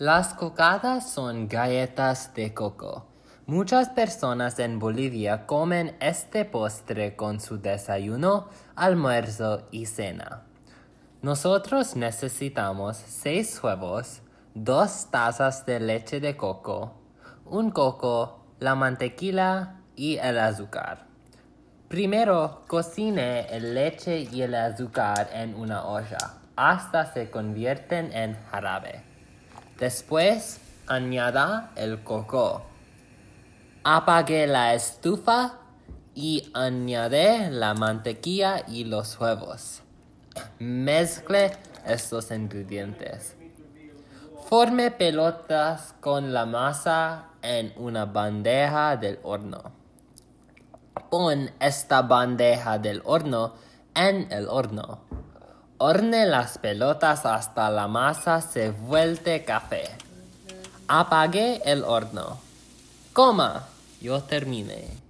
Las cocadas son galletas de coco. Muchas personas en Bolivia comen este postre con su desayuno, almuerzo y cena. Nosotros necesitamos seis huevos, dos tazas de leche de coco, un coco, la mantequilla y el azúcar. Primero, cocine el leche y el azúcar en una olla hasta se convierten en jarabe. Después añada el coco. Apague la estufa y añade la mantequilla y los huevos. Mezcle estos ingredientes. Forme pelotas con la masa en una bandeja del horno. Pon esta bandeja del horno en el horno. Horne las pelotas hasta la masa se vuelte café. Apague el horno. Coma, yo terminé.